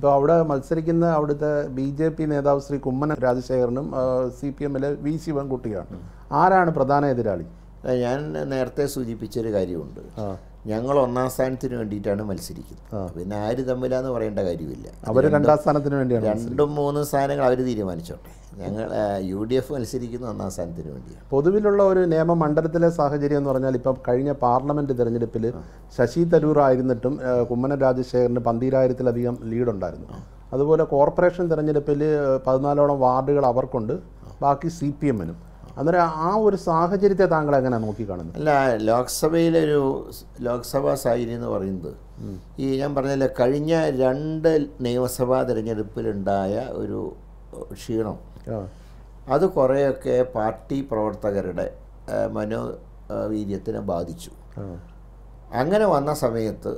ഇപ്പോൾ അവിടെ മത്സരിക്കുന്ന അവിടുത്തെ ബി ജെ പി നേതാവ് ശ്രീ കുമ്മനം രാജശേഖരനും സി പി എമ്മിലെ വി ശിവൻകുട്ടിയാണ് ആരാണ് പ്രധാന എതിരാളി ഞാൻ നേരത്തെ സൂചിപ്പിച്ചൊരു കാര്യമുണ്ട് ഞങ്ങൾ ഒന്നാം സ്ഥാനത്തിന് വേണ്ടിയിട്ടാണ് മത്സരിക്കുന്നത് പിന്നെ ആര് തമ്മിലാന്ന് പറയേണ്ട കാര്യമില്ല അവർ രണ്ടാം സ്ഥാനത്തിന് വേണ്ടിയാണ് രണ്ടും മൂന്നും സ്ഥാനങ്ങൾ അവർ തീരുമാനിച്ചോട്ടെ ഞങ്ങൾ യു ഡി എഫ് മത്സരിക്കുന്ന ഒന്നാം സ്ഥാനത്തിന് വേണ്ടിയാണ് പൊതുവിലുള്ള ഒരു നിയമ മണ്ഡലത്തിലെ സാഹചര്യം എന്ന് പറഞ്ഞാൽ ഇപ്പം കഴിഞ്ഞ പാർലമെൻറ്റ് തെരഞ്ഞെടുപ്പിൽ ശശി തരൂർ ആയിരുന്നിട്ടും കുമ്മനം രാജശേഖരന് പന്തിരായിരത്തിലധികം ലീഡുണ്ടായിരുന്നു അതുപോലെ കോർപ്പറേഷൻ തെരഞ്ഞെടുപ്പിൽ പതിനാലോളം വാർഡുകൾ അവർക്കുണ്ട് ബാക്കി സി പി എമ്മിനും അന്നേരം ആ ഒരു സാഹചര്യത്തെ താങ്കൾ എങ്ങനെ നോക്കിക്കാണുന്നത് അല്ല ലോക്സഭയിലൊരു ലോക്സഭാ സാഹചര്യം എന്ന് പറയുന്നത് ഈ ഞാൻ പറഞ്ഞില്ല കഴിഞ്ഞ രണ്ട് നിയമസഭാ തിരഞ്ഞെടുപ്പിലുണ്ടായ ഒരു ക്ഷീണം അത് കുറേയൊക്കെ പാർട്ടി പ്രവർത്തകരുടെ മനോവീര്യത്തിനെ ബാധിച്ചു അങ്ങനെ വന്ന സമയത്ത്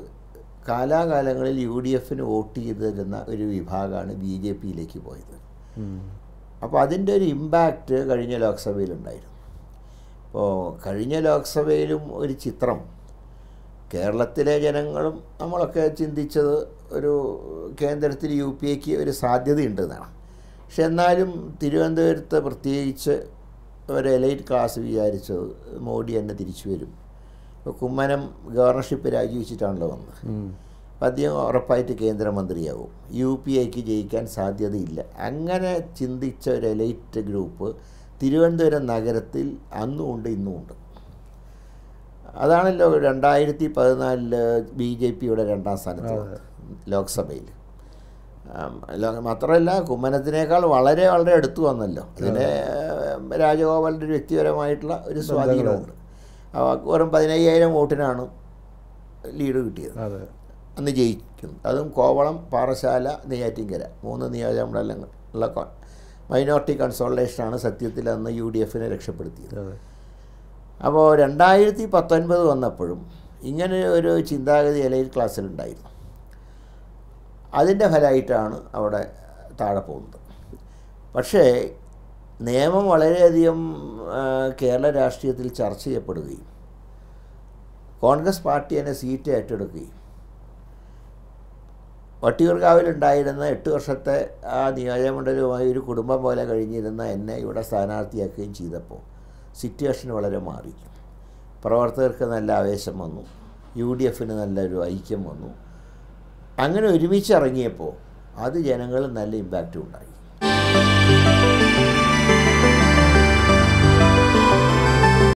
കാലാകാലങ്ങളിൽ യു ഡി എഫിന് വോട്ട് ചെയ്തിരുന്ന ഒരു വിഭാഗമാണ് ബി ജെ പിയിലേക്ക് പോയത് അപ്പോൾ അതിൻ്റെ ഒരു ഇമ്പാക്റ്റ് കഴിഞ്ഞ ലോക്സഭയിലുണ്ടായിരുന്നു ഇപ്പോൾ കഴിഞ്ഞ ലോക്സഭയിലും ഒരു ചിത്രം കേരളത്തിലെ ജനങ്ങളും നമ്മളൊക്കെ ചിന്തിച്ചത് ഒരു കേന്ദ്രത്തിൽ യു പി എക്ക് ഒരു സാധ്യതയുണ്ടെന്നാണ് പക്ഷെ എന്നാലും തിരുവനന്തപുരത്ത് പ്രത്യേകിച്ച് ഒരു എലൈറ്റ് ക്ലാസ് വിചാരിച്ചത് മോഡി തന്നെ തിരിച്ചു വരും ഇപ്പോൾ കുമ്മനം ഗവർണർഷിപ്പ് രാജിവെച്ചിട്ടാണല്ലോ വന്നത് അദ്ദേഹം ഉറപ്പായിട്ട് കേന്ദ്രമന്ത്രിയാവും യു പി എക്ക് ജയിക്കാൻ സാധ്യതയില്ല അങ്ങനെ ചിന്തിച്ച ഒരു എലൈറ്റ് ഗ്രൂപ്പ് തിരുവനന്തപുരം നഗരത്തിൽ അന്നുമുണ്ട് ഇന്നുമുണ്ട് ഇന്നും ഉണ്ട് അതാണല്ലോ രണ്ടായിരത്തി പതിനാലില് ബി ജെ പിയുടെ രണ്ടാം സ്ഥാനത്ത് ലോക്സഭയിൽ മാത്രമല്ല കുമ്മനത്തിനേക്കാൾ വളരെ വളരെ അടുത്ത് വന്നല്ലോ ഇതിന് രാജഗോപാലിൻ്റെ ഒരു വ്യക്തിപരമായിട്ടുള്ള ഒരു സ്വാധീനമുണ്ട് വെറും പതിനയ്യായിരം വോട്ടിനാണ് ലീഡ് കിട്ടിയത് അന്ന് ജയിക്കും അതും കോവളം പാറശാല നെയ്യാറ്റിങ്കര മൂന്ന് നിയോജകമണ്ഡലങ്ങൾ ഉള്ള മൈനോറിറ്റി കൺസോൾട്ടേഷനാണ് സത്യത്തിൽ അന്ന് യു ഡി എഫിനെ രക്ഷപ്പെടുത്തിയത് അപ്പോൾ രണ്ടായിരത്തി പത്തൊൻപത് വന്നപ്പോഴും ഇങ്ങനെ ഒരു ചിന്താഗതി ഇലയിൽ ക്ലാസ്സിലുണ്ടായിരുന്നു അതിൻ്റെ ഫലമായിട്ടാണ് അവിടെ താഴെ പോകുന്നത് പക്ഷേ നിയമം വളരെയധികം കേരള രാഷ്ട്രീയത്തിൽ ചർച്ച ചെയ്യപ്പെടുകയും കോൺഗ്രസ് പാർട്ടി തന്നെ സീറ്റ് ഏറ്റെടുക്കുകയും വട്ടിയൂർക്കാവിലുണ്ടായിരുന്ന എട്ട് വർഷത്തെ ആ നിയോജകമണ്ഡലവുമായി ഒരു കുടുംബം പോലെ കഴിഞ്ഞിരുന്ന എന്നെ ഇവിടെ സ്ഥാനാർത്ഥിയാക്കുകയും ചെയ്തപ്പോൾ സിറ്റുവേഷൻ വളരെ മാറി പ്രവർത്തകർക്ക് നല്ല ആവേശം വന്നു യു ഡി എഫിന് നല്ലൊരു ഐക്യം വന്നു അങ്ങനെ ഒരുമിച്ച് ഇറങ്ങിയപ്പോൾ അത് ജനങ്ങളിൽ നല്ല ഇമ്പാക്റ്റും ഉണ്ടായി